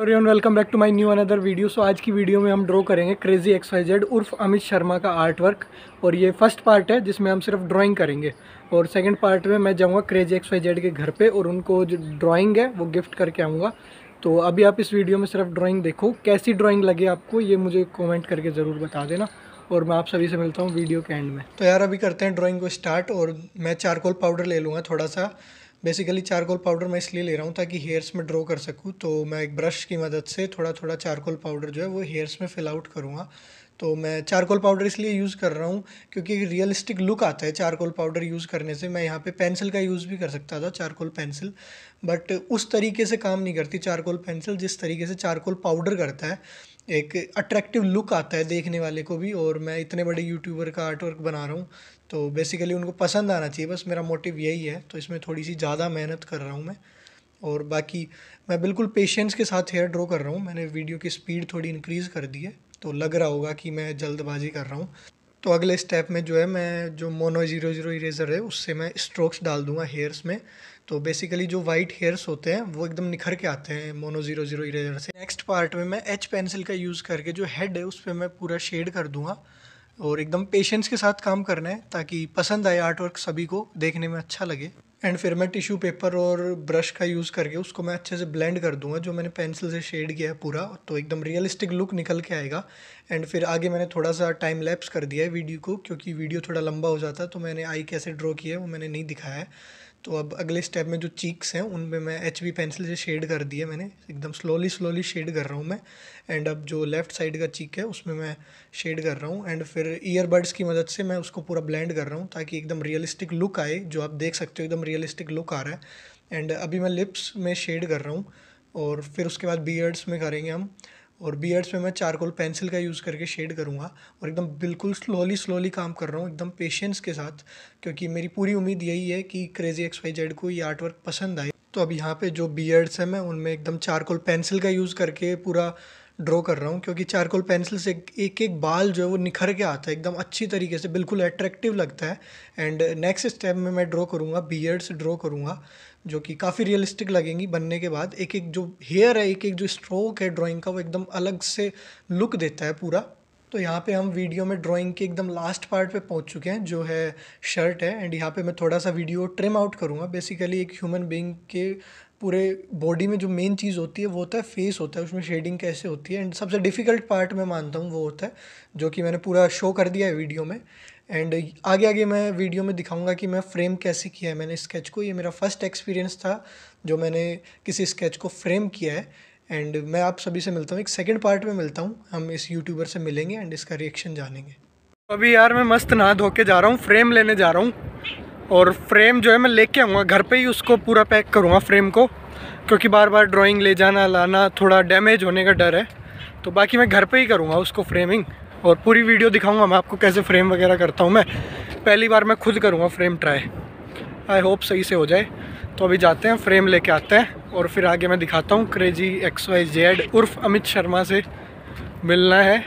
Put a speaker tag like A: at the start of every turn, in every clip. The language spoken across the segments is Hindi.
A: everyone welcome back to my new another video so आज की वीडियो में हम ड्रॉ करेंगे क्रेजी एक्स वाई जेड उर्फ अमित शर्मा का आर्ट वर्क और ये फर्स्ट पार्ट है जिसमें हम सिर्फ ड्राइंग करेंगे और सेकंड पार्ट में मैं जाऊँगा क्रेजी एक्स वाई जेड के घर पे और उनको जो ड्राइंग है वो गिफ्ट करके आऊँगा तो अभी आप इस वीडियो में सिर्फ ड्राॅइंग देखो कैसी ड्राॅइंग लगे आपको ये मुझे कॉमेंट करके ज़रूर बता देना और मैं आप सभी से मिलता हूँ वीडियो के एंड में तो यार अभी करते हैं ड्राॅइंग को स्टार्ट और मैं चारकोल पाउडर ले लूँगा थोड़ा सा बेसिकली चारकोल पाउडर मैं इसलिए ले रहा हूँ ताकि हेयर्स में ड्रॉ कर सकूँ तो मैं एक ब्रश की मदद से थोड़ा थोड़ा चारकोल पाउडर जो है वो हेयर्स में फिल आउट करूँगा तो मैं चारकोल पाउडर इसलिए यूज़ कर रहा हूँ क्योंकि रियलिस्टिक लुक आता है चारकोल पाउडर यूज़ करने से मैं यहाँ पे पेंसिल का यूज़ भी कर सकता था चारकोल पेंसिल बट उस तरीके से काम नहीं करती चारकोल पेंसिल जिस तरीके से चारकोल पाउडर करता है एक अट्रैक्टिव लुक आता है देखने वाले को भी और मैं इतने बड़े यूट्यूबर का आर्टवर्क बना रहा हूँ तो बेसिकली उनको पसंद आना चाहिए बस मेरा मोटिव यही है तो इसमें थोड़ी सी ज़्यादा मेहनत कर रहा हूँ मैं और बाकी मैं बिल्कुल पेशेंस के साथ हेयर ड्रॉ कर रहा हूँ मैंने वीडियो की स्पीड थोड़ी इंक्रीज़ कर दी है तो लग रहा होगा कि मैं जल्दबाजी कर रहा हूँ तो अगले स्टेप में जो है मैं जो मोनो ज़ीरो ज़ीरो इरेज़र है उससे मैं स्ट्रोक्स डाल दूंगा हेयर्स में तो बेसिकली जो वाइट हेयर्स होते हैं वो एकदम निखर के आते हैं मोनो ज़ीरो ज़ीरो इरेज़र से नेक्स्ट पार्ट में मैं एच पेंसिल का यूज़ करके जो हेड है उस पर मैं पूरा शेड कर दूंगा और एकदम पेशेंस के साथ काम करना है ताकि पसंद आए आर्ट वर्क सभी को देखने में अच्छा लगे एंड फिर मैं टिश्यू पेपर और ब्रश का यूज़ करके उसको मैं अच्छे से ब्लेंड कर दूंगा जो मैंने पेंसिल से शेड किया है पूरा तो एकदम रियलिस्टिक लुक निकल के आएगा एंड फिर आगे मैंने थोड़ा सा टाइम लैप्स कर दिया है वीडियो को क्योंकि वीडियो थोड़ा लंबा हो जाता है तो मैंने आई कैसे ड्रॉ किया है वो मैंने नहीं दिखाया है तो अब अगले स्टेप में जो चीक्स हैं उन पे मैं एच बी पेंसिल से शेड कर दिए मैंने एकदम स्लोली स्लोली शेड कर रहा हूँ मैं एंड अब जो लेफ़्ट साइड का चीक है उसमें मैं शेड कर रहा हूँ एंड फिर ईयरबड्स की मदद से मैं उसको पूरा ब्लेंड कर रहा हूँ ताकि एकदम रियलिस्टिक लुक आए जो आप देख सकते हो एकदम रियलिस्टिक लुक आ रहा है एंड अभी मैं लिप्स में शेड कर रहा हूँ और फिर उसके बाद बियर्ड्स में करेंगे हम और बियर्ड्स में मैं चारकोल पेंसिल का यूज़ करके शेड करूँगा और एकदम बिल्कुल स्लोली स्लोली काम कर रहा हूँ एकदम पेशेंस के साथ क्योंकि मेरी पूरी उम्मीद यही है कि क्रेज़ी एक्स वाई जेड को ये आर्ट वर्क पसंद आए तो अब यहाँ पे जो बियर्ड्स हैं मैं उनमें एकदम चारकोल पेंसिल का यूज़ करके पूरा ड्रॉ कर रहा हूँ क्योंकि चारकोल पेंसिल से एक एक बाल जो है वो निखर के आता है एकदम अच्छी तरीके से बिल्कुल अट्रैक्टिव लगता है एंड नेक्स्ट स्टेप में मैं ड्रॉ करूँगा बियर्ड्स ड्रॉ करूँगा जो कि काफ़ी रियलिस्टिक लगेंगी बनने के बाद एक एक जो हेयर है एक एक जो स्ट्रोक है ड्राइंग का वो एकदम अलग से लुक देता है पूरा तो यहाँ पे हम वीडियो में ड्राइंग के एकदम लास्ट पार्ट पे पहुँच चुके हैं जो है शर्ट है एंड यहाँ पे मैं थोड़ा सा वीडियो ट्रिम आउट करूँगा बेसिकली एक ह्यूमन बीइंग के पूरे बॉडी में जो मेन चीज़ होती है वो होता है फेस होता है उसमें शेडिंग कैसे होती है एंड सबसे डिफ़िकल्ट पार्ट मैं मानता हूँ वो होता है जो कि मैंने पूरा शो कर दिया है वीडियो में एंड आगे आगे मैं वीडियो में दिखाऊंगा कि मैं फ्रेम कैसे किया है मैंने स्केच को ये मेरा फर्स्ट एक्सपीरियंस था जो मैंने किसी स्केच को फ्रेम किया है एंड मैं आप सभी से मिलता हूँ एक सेकेंड पार्ट में मिलता हूँ हम इस यूट्यूबर से मिलेंगे एंड इसका रिएक्शन जानेंगे अभी यार मैं मस्त नहा धो के जा रहा हूँ फ्रेम लेने जा रहा हूँ और फ्रेम जो है मैं लेके आऊँगा घर पे ही उसको पूरा पैक करूँगा फ्रेम को क्योंकि बार बार ड्राइंग ले जाना लाना थोड़ा डैमेज होने का डर है तो बाकी मैं घर पे ही करूँगा उसको फ्रेमिंग और पूरी वीडियो दिखाऊँगा मैं आपको कैसे फ्रेम वगैरह करता हूँ मैं पहली बार मैं खुद करूँगा फ्रेम ट्राई आई होप सही से हो जाए तो अभी जाते हैं फ्रेम ले आते हैं और फिर आगे मैं दिखाता हूँ क्रेजी एक्स वाई जेड उर्फ अमित शर्मा से मिलना है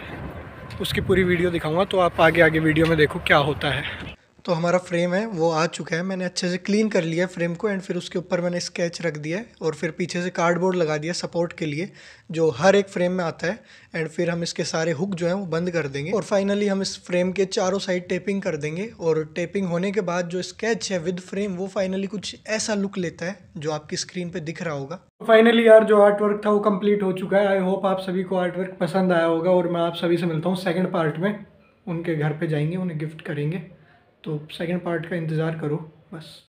A: उसकी पूरी वीडियो दिखाऊंगा तो आप आगे आगे वीडियो में देखो क्या होता है तो हमारा फ्रेम है वो आ चुका है मैंने अच्छे से क्लीन कर लिया फ्रेम को एंड फिर उसके ऊपर मैंने स्केच रख दिया है और फिर पीछे से कार्डबोर्ड लगा दिया सपोर्ट के लिए जो हर एक फ्रेम में आता है एंड फिर हम इसके सारे हुक जो हैं वो बंद कर देंगे और फाइनली हम इस फ्रेम के चारों साइड टेपिंग कर देंगे और टेपिंग होने के बाद जो स्केच है विद फ्रेम वो फाइनली कुछ ऐसा लुक लेता है जो आपकी स्क्रीन पर दिख रहा होगा फाइनली तो यार जो आर्ट वर्क था वो कम्प्लीट हो चुका है आई होप आप सभी को आर्ट वर्क पसंद आया होगा और मैं आप सभी से मिलता हूँ सेकेंड पार्ट में उनके घर पर जाएंगे उन्हें गिफ्ट करेंगे तो सेकंड पार्ट का इंतज़ार करो बस